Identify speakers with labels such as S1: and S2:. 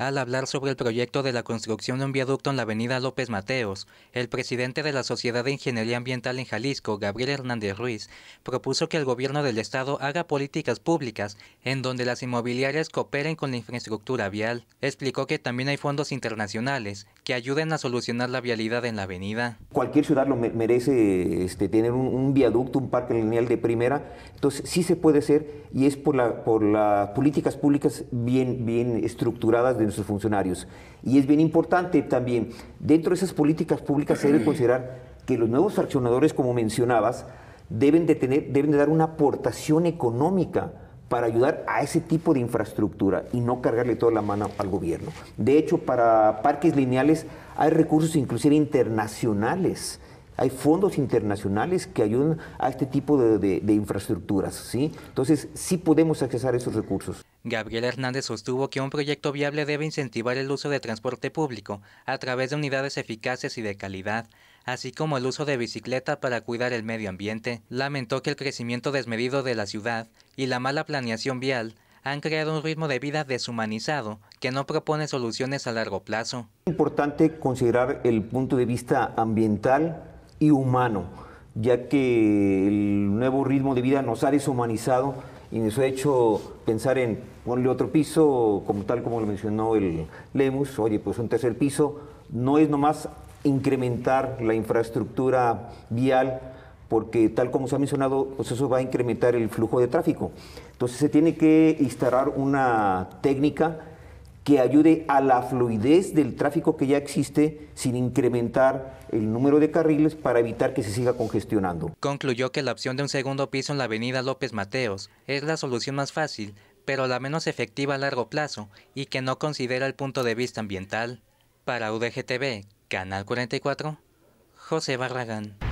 S1: Al hablar sobre el proyecto de la construcción de un viaducto en la avenida López Mateos, el presidente de la Sociedad de Ingeniería Ambiental en Jalisco, Gabriel Hernández Ruiz, propuso que el gobierno del estado haga políticas públicas en donde las inmobiliarias cooperen con la infraestructura vial. Explicó que también hay fondos internacionales que ayuden a solucionar la vialidad en la avenida.
S2: Cualquier ciudad lo merece este, tener un, viaducto, un parque lineal de primera, entonces sí se puede hacer y es por, por las políticas públicas bien, bien estructuradas de funcionarios. Y es bien importante también, dentro de esas políticas públicas se debe considerar que los nuevos accionadores, como mencionabas, deben de, tener, deben de dar una aportación económica para ayudar a ese tipo de infraestructura y no cargarle toda la mano al gobierno. De hecho, para parques lineales hay recursos inclusive internacionales hay fondos internacionales que ayudan a este tipo de, infraestructuras, ¿sí? Entonces, sí podemos accesar esos recursos.
S1: Gabriel Hernández sostuvo que un proyecto viable debe incentivar el uso de transporte público a través de unidades eficaces y de calidad, así como el uso de bicicleta para cuidar el medio ambiente. Lamentó que el crecimiento desmedido de la ciudad y la mala planeación vial han creado un ritmo de vida deshumanizado que no propone soluciones a largo plazo.
S2: Es importante considerar el punto de vista ambiental y humano, ya que el nuevo ritmo de vida nos ha deshumanizado y eso ha hecho pensar en ponerle otro piso, como tal como lo mencionó el Lemus, oye, pues un tercer piso, no es nomás incrementar la infraestructura vial, porque tal como se ha mencionado, pues eso va a incrementar el flujo de tráfico. Entonces se tiene que instalar una técnica que ayude a la fluidez del tráfico que ya existe sin incrementar el número de carriles para evitar que se siga congestionando.
S1: Concluyó que la opción de un segundo piso en la avenida López Mateos es la solución más fácil, pero la menos efectiva a largo plazo y que no considera el punto de vista ambiental. Para UDGTV, Canal 44, José Barragán.